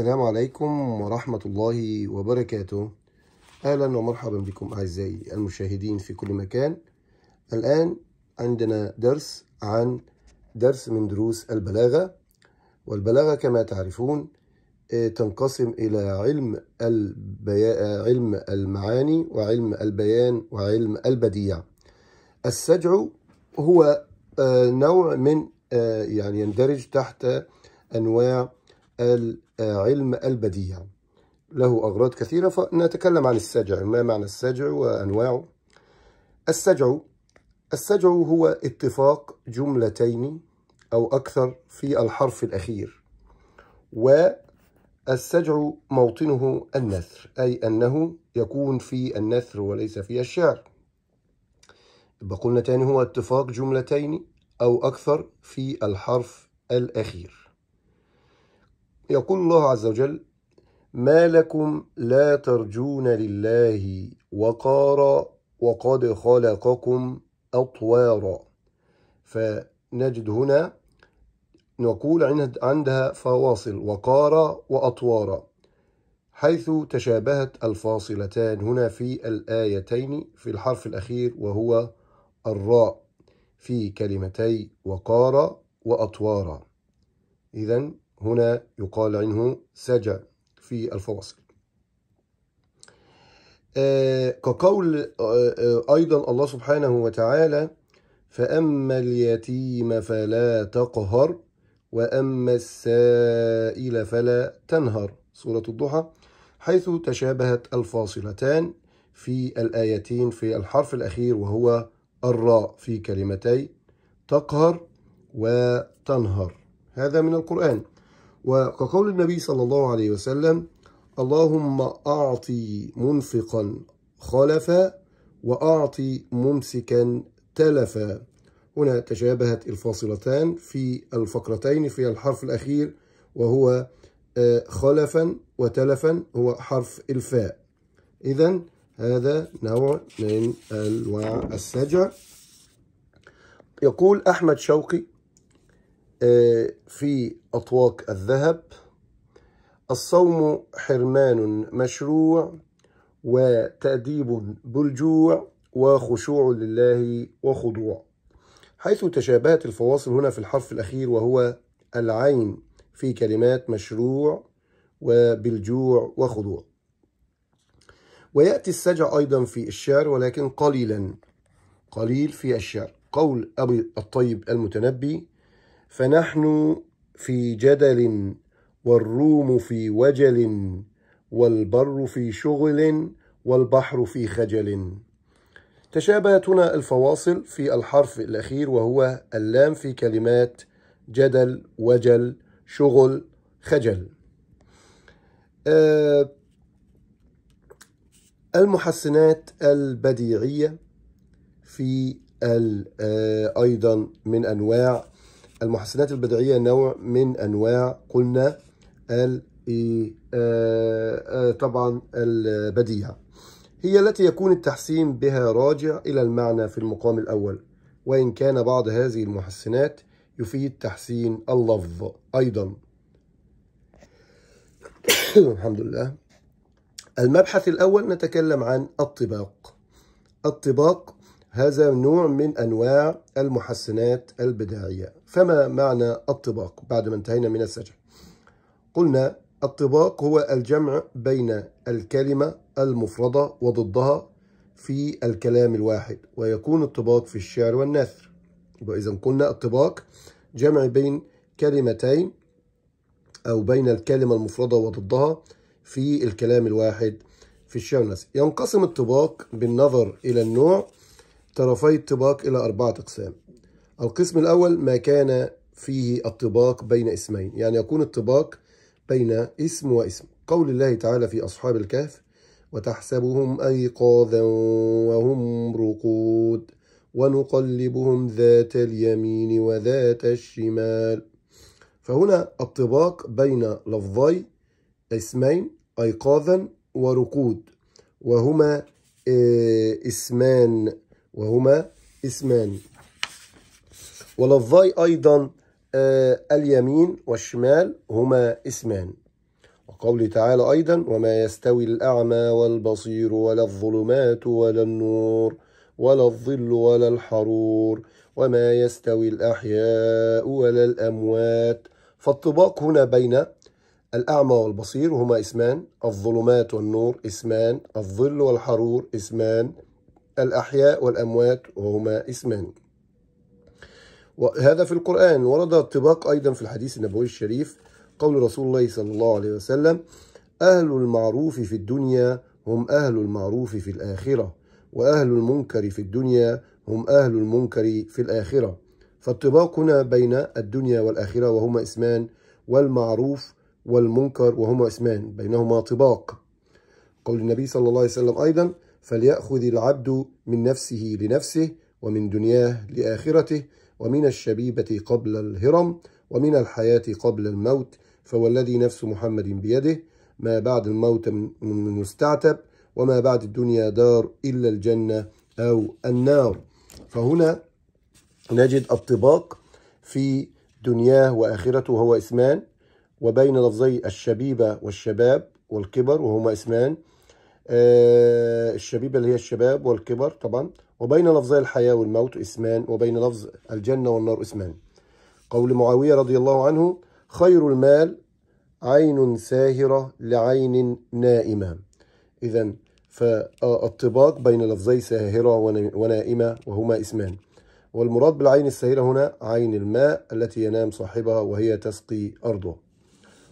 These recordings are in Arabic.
السلام عليكم ورحمة الله وبركاته أهلا ومرحبا بكم أعزائي المشاهدين في كل مكان الآن عندنا درس عن درس من دروس البلاغة والبلاغة كما تعرفون آه، تنقسم إلى علم, البيا... علم المعاني وعلم البيان وعلم البديع السجع هو آه، نوع من آه، يعني يندرج تحت أنواع علم البديع له أغراض كثيرة فنتكلم عن السجع ما معنى السجع وأنواعه السجع السجع هو اتفاق جملتين أو أكثر في الحرف الأخير والسجع موطنه النثر أي أنه يكون في النثر وليس في الشعر بقولنا قلنا تاني هو اتفاق جملتين أو أكثر في الحرف الأخير يقول الله عز وجل ما لكم لا ترجون لله وقارا وقد خلقكم أطوارا فنجد هنا نقول عندها فواصل وقارا وأطوارا حيث تشابهت الفاصلتان هنا في الآيتين في الحرف الأخير وهو الراء في كلمتي وقارا وأطوارا إذا هنا يقال عنه سجى في الفواصل آه، كقول آه، آه، أيضا الله سبحانه وتعالى فأما اليتيم فلا تقهر وأما السائل فلا تنهر سورة الضحى حيث تشابهت الفاصلتان في الآيتين في الحرف الأخير وهو الراء في كلمتي تقهر وتنهر هذا من القرآن وكقول النبي صلى الله عليه وسلم اللهم أعطي منفقا خلفا وأعطي ممسكا تلفا هنا تشابهت الفاصلتان في الفقرتين في الحرف الأخير وهو آه، خلفا وتلفا هو حرف الفاء إذا هذا نوع من أنواع السجع يقول أحمد شوقي آه، في أطواق الذهب الصوم حرمان مشروع وتأديب بالجوع وخشوع لله وخضوع حيث تشابهت الفواصل هنا في الحرف الأخير وهو العين في كلمات مشروع وبالجوع وخضوع ويأتي السجع أيضا في الشعر ولكن قليلا قليل في الشعر قول أبي الطيب المتنبي فنحن في جدل والروم في وجل والبر في شغل والبحر في خجل تشابهت هنا الفواصل في الحرف الأخير وهو اللام في كلمات جدل وجل شغل خجل آه، المحسنات البديعية في آه، أيضا من أنواع المحسنات البدعية نوع من أنواع قلنا طبعا البديعة هي التي يكون التحسين بها راجع إلى المعنى في المقام الأول وإن كان بعض هذه المحسنات يفيد تحسين اللفظ أيضا الحمد لله المبحث الأول نتكلم عن الطباق الطباق هذا نوع من أنواع المحسنات البداعية فما معنى الطباق بعد ما انتهينا من السجع قلنا الطباق هو الجمع بين الكلمة المفردة وضدها في الكلام الواحد ويكون الطباق في الشعر والنثر وإذا قلنا الطباق جمع بين كلمتين أو بين الكلمة المفردة وضدها في الكلام الواحد في الشعر والنثر ينقسم الطباق بالنظر إلى النوع طرفي الطباق إلى أربعة أقسام القسم الأول ما كان فيه الطباق بين اسمين يعني يكون الطباق بين اسم واسم قول الله تعالى في أصحاب الكهف وتحسبهم أيقاظا وهم رقود ونقلبهم ذات اليمين وذات الشمال فهنا الطباق بين لفظي اسمين أيقاظا ورقود وهما آه، اسمان وهما اسمان ولفظاي أيضا آه، اليمين والشمال هما اسمان وقوله تعالى أيضا وما يستوي الأعمى والبصير ولا الظلمات ولا النور ولا الظل ولا الحرور وما يستوي الأحياء ولا الأموات فالطباق هنا بين الأعمى والبصير هما اسمان الظلمات والنور اسمان الظل والحرور اسمان الأحياء والأموات وهما اسمان وهذا في القرآن ورد الطباق أيضا في الحديث النبوي الشريف قول رسول الله صلى الله عليه وسلم أهل المعروف في الدنيا هم أهل المعروف في الآخرة وأهل المنكر في الدنيا هم أهل المنكر في الآخرة فالطباق هنا بين الدنيا والآخرة وهما اسمان والمعروف والمنكر وهما اسمان بينهما طباق قول النبي صلى الله عليه وسلم أيضا فليأخذ العبد من نفسه لنفسه ومن دنياه لآخرته ومن الشبيبة قبل الهرم ومن الحياة قبل الموت فوالذي نفس محمد بيده ما بعد الموت من مستعتب وما بعد الدنيا دار إلا الجنة أو النار فهنا نجد الطباق في دنياه وآخرته هو اسمان وبين لفظي الشبيبة والشباب والكبر وهما اسمان آه، الشبيبة اللي هي الشباب والكبر طبعا وبين لفظي الحياة والموت إسمان وبين لفظ الجنة والنار إسمان قول معاوية رضي الله عنه خير المال عين ساهرة لعين نائمة إذا فالطباق بين لفظي ساهرة ونائمة وهما اسمان والمراد بالعين الساهرة هنا عين الماء التي ينام صاحبها وهي تسقي أرضه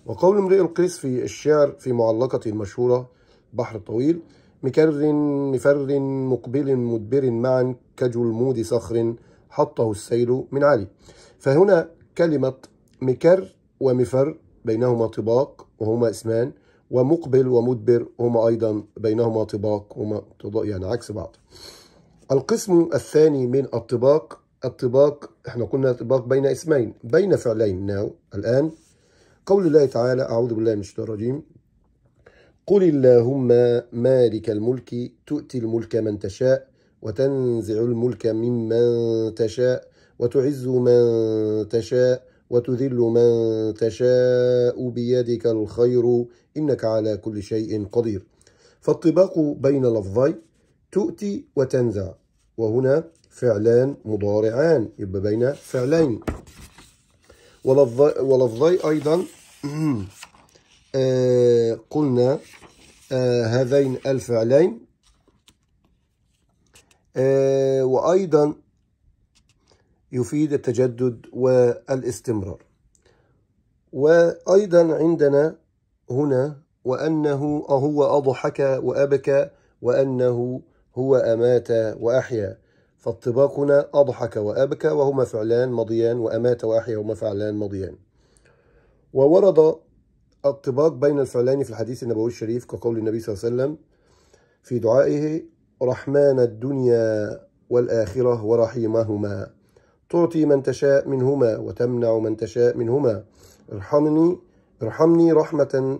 وقول امرئ القيس في الشعر في معلقته المشهورة بحر طويل مكر مفر مقبل مدبر معا كجلمود صخر حطه السيل من علي فهنا كلمة مكر ومفر بينهما طباق وهما اسمان ومقبل ومدبر هما أيضا بينهما طباق هما يعني عكس بعض القسم الثاني من الطباق الطباق احنا قلنا طباق بين اسمين بين فعلين ناو الآن قول الله تعالى أعوذ بالله من الشيطان الرجيم قل اللهم مالك الملك تؤتي الملك من تشاء وتنزع الملك ممن تشاء وتعز من تشاء وتذل من تشاء بيدك الخير إنك على كل شيء قدير فالطباق بين لفظي تؤتي وتنزع وهنا فعلان مضارعان يبقى بين فعلين ولفظي أيضا قلنا آه، هذين الفعلين آه، وأيضا يفيد التجدد والاستمرار وأيضا عندنا هنا وأنه هو أضحك وأبكى وأنه هو أمات وأحيا فاطباقنا أضحك وأبكى وهما فعلان مضيان وأمات وأحيا هما فعلان مضيان وورد الطباق بين الفعلين في الحديث النبوي الشريف كقول النبي صلى الله عليه وسلم في دعائه رحمن الدنيا والآخرة ورحيمهما تعطي من تشاء منهما وتمنع من تشاء منهما ارحمني ارحمني رحمة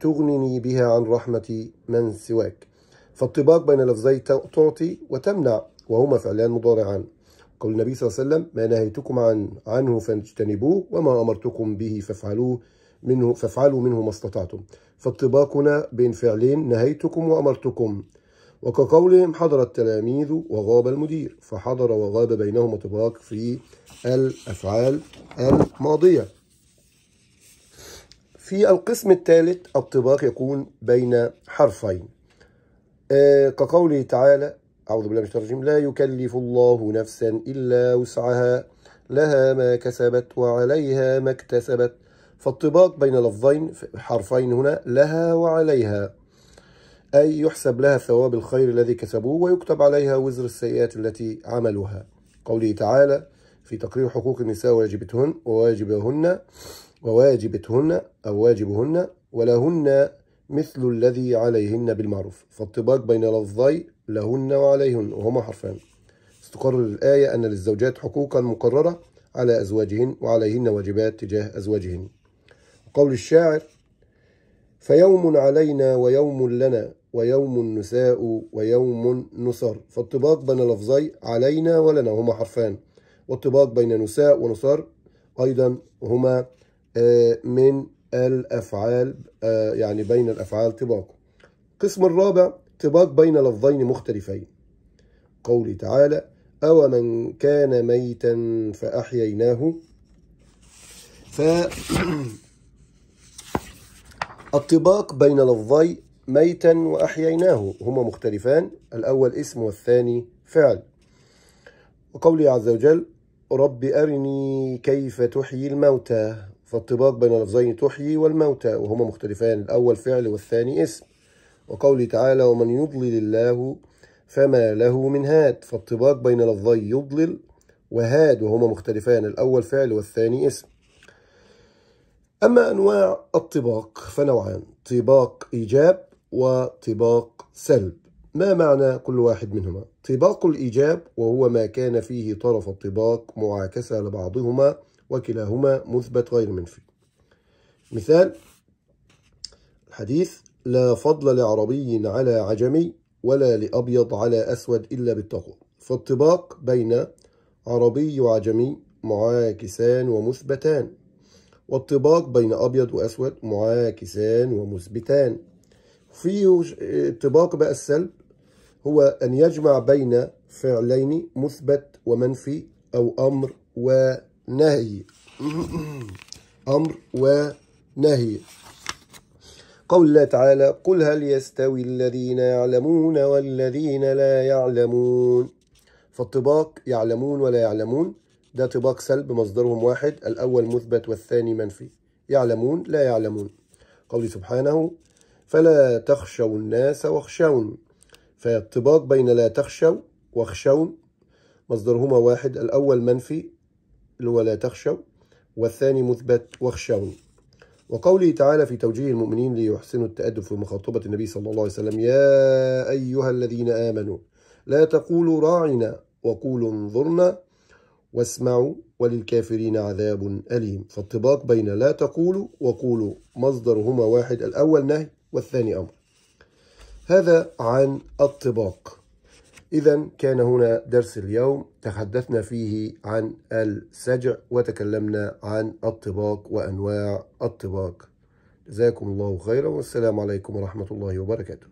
تغنني بها عن رحمة من سواك فالطباق بين لفظي تعطي وتمنع وهما فعلان مضارعان قول النبي صلى الله عليه وسلم ما نهيتكم عن عنه فاجتنبوه وما أمرتكم به فافعلوه منه فافعلوا منه ما استطعتم فاطباقنا بين فعلين نهيتكم وأمرتكم وكقولهم حضر التلاميذ وغاب المدير فحضر وغاب بينهما طباق في الأفعال الماضية في القسم الثالث الطباق يكون بين حرفين آه كقوله تعالى أعوذ بالله من الشيطان الرجيم لا يكلف الله نفسا إلا وسعها لها ما كسبت وعليها ما اكتسبت فالطباق بين لفظين حرفين هنا لها وعليها أي يحسب لها ثواب الخير الذي كسبوه ويكتب عليها وزر السيئات التي عملوها قوله تعالى في تقرير حقوق النساء واجبتهن وواجبهن وواجبتهن أو واجبهن ولهن مثل الذي عليهن بالمعروف فالطباق بين لفظي لهن وعليهن وهما حرفان استقر الآية أن للزوجات حقوقا مقررة على أزواجهن وعليهن واجبات تجاه أزواجهن قول الشاعر فيوم علينا ويوم لنا ويوم نساء ويوم نصر فالطباق بين لفظي علينا ولنا هما حرفان والطباق بين نساء ونصر أيضا هما آه، من الأفعال آه، يعني بين الأفعال طباق القسم الرابع طباق بين لفظين مختلفين قوله تعالى أومن كان ميتا فأحييناه ف الطباق بين لفظي ميتا وأحييناه هما مختلفان الأول اسم والثاني فعل وقوله عز وجل رب أرني كيف تحيي الموتى فالطباق بين لفظين تحيي والموتى وهما مختلفان الأول فعل والثاني اسم وقوله تعالى ومن يضلل الله فما له من هاد فالطباق بين لفظي يضلل وهاد وهما مختلفان الأول فعل والثاني اسم أما أنواع الطباق فنوعان طباق إيجاب وطباق سلب ما معنى كل واحد منهما؟ طباق الإيجاب وهو ما كان فيه طرف الطباق معاكسة لبعضهما وكلاهما مثبت غير منفي مثال الحديث لا فضل لعربي على عجمي ولا لأبيض على أسود إلا بالتقوى فالطباق بين عربي وعجمي معاكسان ومثبتان والطباق بين أبيض وأسود معاكسان ومثبتان في طباق بقى السلب هو أن يجمع بين فعلين مثبت ومنفي أو أمر ونهي أمر ونهي قول الله تعالى قل هل يستوي الذين يعلمون والذين لا يعلمون فالطباق يعلمون ولا يعلمون ده طباق سلب مصدرهم واحد الأول مثبت والثاني منفي يعلمون لا يعلمون قولي سبحانه فلا تخشوا الناس واخشون فالطباق بين لا تخشوا واخشون مصدرهما واحد الأول منفي اللي هو لا تخشوا والثاني مثبت واخشون وقوله تعالى في توجيه المؤمنين ليحسنوا التأدب في مخاطبة النبي صلى الله عليه وسلم يا أيها الذين آمنوا لا تقولوا راعنا وقولوا انظرنا واسمعوا وللكافرين عذاب أليم فالطباق بين لا تقولوا وقولوا مصدرهما واحد الأول نهي والثاني أمر هذا عن الطباق إذا كان هنا درس اليوم تحدثنا فيه عن السجع وتكلمنا عن الطباق وأنواع الطباق جزاكم الله خيرا والسلام عليكم ورحمة الله وبركاته